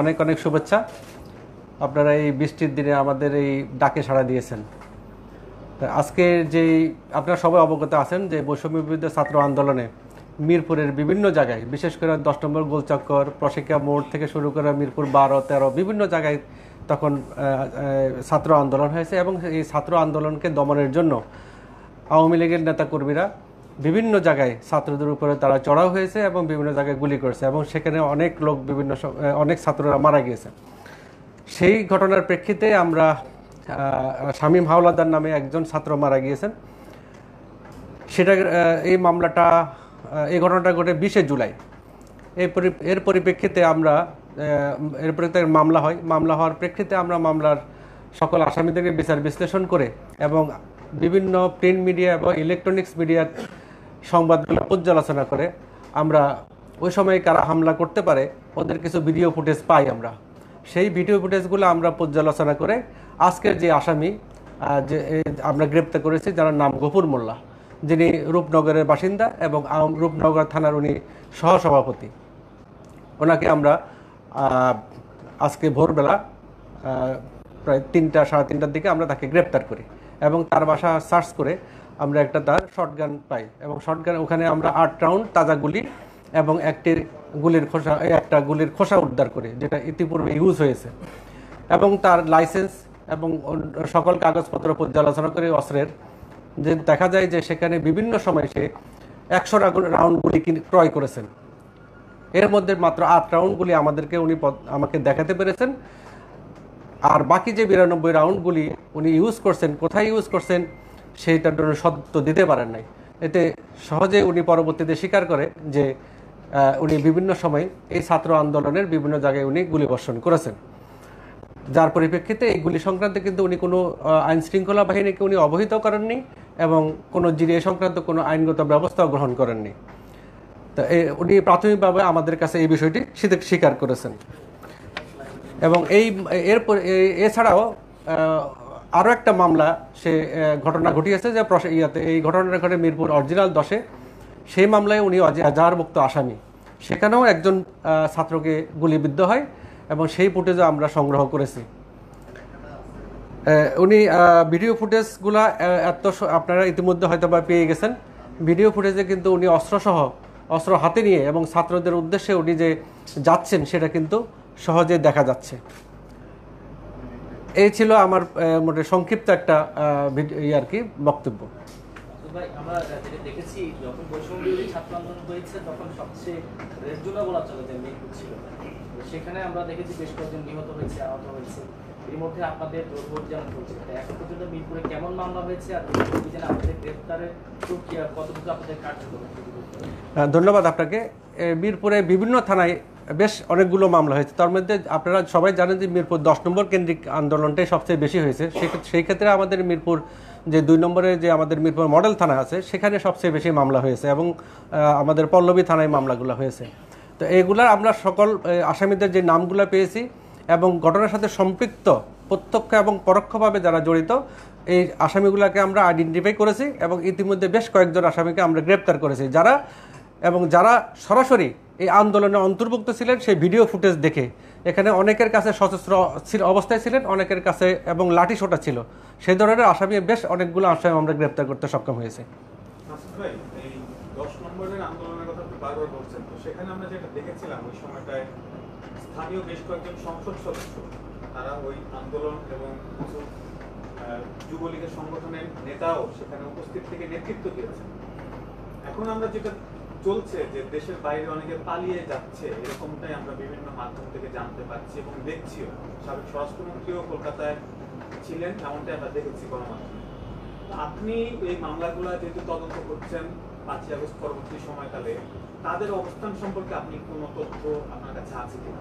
অনেক অনেক শুভেচ্ছা আপনারা এই বৃষ্টির দিনে আমাদের এই ডাকে সাড়া দিয়েছেন আজকে যে আপনারা সবাই অবগত আছেন যে বৈষম্য বিরুদ্ধে ছাত্র আন্দোলনে মিরপুরের বিভিন্ন জায়গায় বিশেষ করে দশ নম্বর গোলচক্কর প্রশিকা মোড় থেকে শুরু করে মিরপুর বারো তেরো বিভিন্ন জায়গায় তখন ছাত্র আন্দোলন হয়েছে এবং এই ছাত্র আন্দোলনকে দমনের জন্য আওয়ামী লীগের নেতাকর্মীরা বিভিন্ন জায়গায় ছাত্রদের উপরে তারা চড়াও হয়েছে এবং বিভিন্ন জায়গায় গুলি করেছে এবং সেখানে অনেক লোক বিভিন্ন অনেক ছাত্ররা মারা গিয়েছে সেই ঘটনার প্রেক্ষিতে আমরা শামীম হাওলাদার নামে একজন ছাত্র মারা গিয়েছেন সেটা এই মামলাটা এই ঘটনাটা ঘটে বিশে জুলাই এর পরিপ্রেক্ষিতে আমরা এর পরিপ্রেক্ষিতে মামলা হয় মামলা হওয়ার প্রেক্ষিতে আমরা মামলার সকল আসামিদেরকে বিচার বিশ্লেষণ করে এবং বিভিন্ন প্রিন্ট মিডিয়া এবং ইলেকট্রনিক্স মিডিয়ার সংবাদগুলো পর্যালোচনা করে আমরা ওই সময় কারা হামলা করতে পারে ওদের কিছু ভিডিও ফুটেজ পাই আমরা সেই ভিডিও ফুটেজগুলো আমরা পর্যালোচনা করে আজকের যে আসামি যে আমরা গ্রেপ্তার করেছি যার নাম গফুর মোল্লা যিনি রূপনগরের বাসিন্দা এবং রূপনগর থানার উনি সহসভাপতি ওনাকে আমরা আজকে ভোরবেলা প্রায় তিনটা সাড়ে তিনটার দিকে আমরা তাকে গ্রেপ্তার করি এবং তার বাসা সার্চ করে আমরা একটা তার শর্টগান পাই এবং শর্টগান ওখানে আমরা আট রাউন্ড তাজা গুলি এবং একটি গুলির খোসা একটা গুলির খোসা উদ্ধার করি যেটা ইতিপূর্বে ইউজ হয়েছে এবং তার লাইসেন্স এবং সকল কাগজপত্র পর্যালোচনা করে অস্ত্রের যে দেখা যায় যে সেখানে বিভিন্ন সময় সে একশো রাউন্ডগুলি ক্রয় করেছেন এর মধ্যে মাত্র আট রাউন্ডগুলি আমাদেরকে উনি আমাকে দেখাতে পেরেছেন আর বাকি যে বিরানব্বই রাউন্ডগুলি উনি ইউজ করছেন কোথায় ইউজ করছেন তার জন্য সত্য দিতে পারেন নাই এতে সহজে উনি পরবর্তীতে স্বীকার করে যে উনি বিভিন্ন সময় এই ছাত্র আন্দোলনের বিভিন্ন জায়গায় উনি গুলি বর্ষণ করেছেন যার পরিপ্রেক্ষিতে এই গুলি সংক্রান্ত কিন্তু উনি কোনো আইন শৃঙ্খলা বাহিনীকে উনি অবহিত করেননি এবং কোনো জিরিয়া সংক্রান্ত কোনো আইনগত ব্যবস্থাও গ্রহণ করেননি তো উনি প্রাথমিকভাবে আমাদের কাছে এই বিষয়টি স্বীকার করেছেন এবং এই এরপর এছাড়াও আরও একটা মামলা সে ঘটনা ঘটিয়েছে যে ইয়াতে এই ঘটনাটা ঘটে মিরপুর অরিজিনাল দশে সেই মামলায় উনি মুক্ত আসামি সেখানেও একজন ছাত্রকে গুলিবিদ্ধ হয় এবং সেই ফুটেজও আমরা সংগ্রহ করেছি উনি ভিডিও ফুটেজগুলা এত আপনারা ইতিমধ্যে হয়তো বা পেয়ে গেছেন ভিডিও ফুটেজে কিন্তু উনি অস্ত্রসহ অস্ত্র হাতে নিয়ে এবং ছাত্রদের উদ্দেশ্যে উনি যে যাচ্ছেন সেটা কিন্তু সহজে দেখা যাচ্ছে এই ছিল আমার মোটে সংক্ষিপ্ত একটা ইয়ে আর কি বক্তব্য আমরা দেখেছি যখন হয়েছে তখন সবচেয়ে বলা সেখানে আমরা দেখেছি বেশ কয়েকজন নিহত হয়েছে আহত হয়েছে এর মধ্যে আপনাদের পর্যন্ত মিরপুরে কেমন মামলা হয়েছে আর গ্রেপ্তারের আপনাদের ধন্যবাদ আপনাকে মিরপুরে বিভিন্ন থানায় বেশ অনেকগুলো মামলা হয়েছে তার মধ্যে আপনারা সবাই জানেন যে মিরপুর দশ নম্বর কেন্দ্রিক আন্দোলনটাই সবচেয়ে বেশি হয়েছে সেই ক্ষেত্রে আমাদের মিরপুর যে দুই নম্বরে যে আমাদের মিরপুর মডেল থানা আছে সেখানে সবচেয়ে বেশি মামলা হয়েছে এবং আমাদের পল্লবী থানায় মামলাগুলো হয়েছে তো এগুলার আমরা সকল আসামিদের যে নামগুলো পেয়েছি এবং ঘটনার সাথে সম্পৃক্ত প্রত্যক্ষ এবং পরোক্ষভাবে যারা জড়িত এই আসামিগুলোকে আমরা আইডেন্টিফাই করেছি এবং ইতিমধ্যে বেশ কয়েকজন আসামিকে আমরা গ্রেপ্তার করেছি যারা এবং যারা সরাসরি এই আন্দোলনে অন্তর্ভুক্ত ছিলেন সেই ভিডিও ফুটেজ দেখে এখানে অনেকের কাছে সশস্ত্র অবস্থায় ছিলেন অনেকের কাছে এবং লাঠি সোটা ছিল সেই ধরনের আসামি বেশ অনেকগুলো আসামি আমরা গ্রেপ্তার করতে সক্ষম হয়েছে যুবলীগের সংগঠনের নেতাও সেখানে উপস্থিত থেকে নেতৃত্ব দিয়েছেন এখন আমরা যেটা চলছে যে দেশের বাইরে অনেকে পালিয়ে যাচ্ছে এরকমটাই আমরা বিভিন্ন মাধ্যম থেকে জানতে পারছি এবং দেখছিও সাবেক স্বরাষ্ট্রমন্ত্রীও কলকাতায় ছিলেন এমনটাই আমরা দেখেছি গণমাধ্যমে আপনি এই মামলাগুলো যেহেতু তদন্ত করছেন পাঁচই আগস্ট পরবর্তী সময়কালে তাদের অবস্থান সম্পর্কে আপনি কোনো তথ্য আপনার কাছে আছে কিনা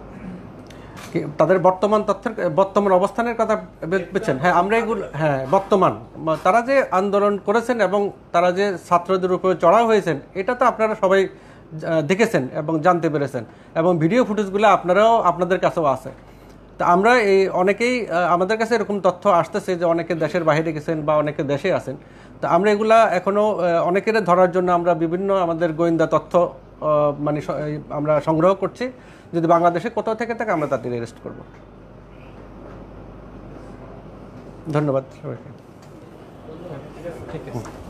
তাদের বর্তমান তথ্যের বর্তমান অবস্থানের কথা ভেবেছেন হ্যাঁ আমরা এগুলো হ্যাঁ বর্তমান তারা যে আন্দোলন করেছেন এবং তারা যে ছাত্রদের উপরে চড়া হয়েছেন এটা তো আপনারা সবাই দেখেছেন এবং জানতে পেরেছেন এবং ভিডিও ফুটেজগুলো আপনারাও আপনাদের কাছেও আছে তা আমরা এই অনেকেই আমাদের কাছে এরকম তথ্য আসতেছে যে অনেকে দেশের বাইরে গেছেন বা অনেকে দেশে আছেন তো আমরা এগুলা এখনও অনেকের ধরার জন্য আমরা বিভিন্ন আমাদের গোয়েন্দা তথ্য মানে আমরা সংগ্রহ করছি যদি বাংলাদেশে কোথাও থেকে থাকে আমরা তাদের অ্যারেস্ট করব ধন্যবাদ সবাইকে ঠিক আছে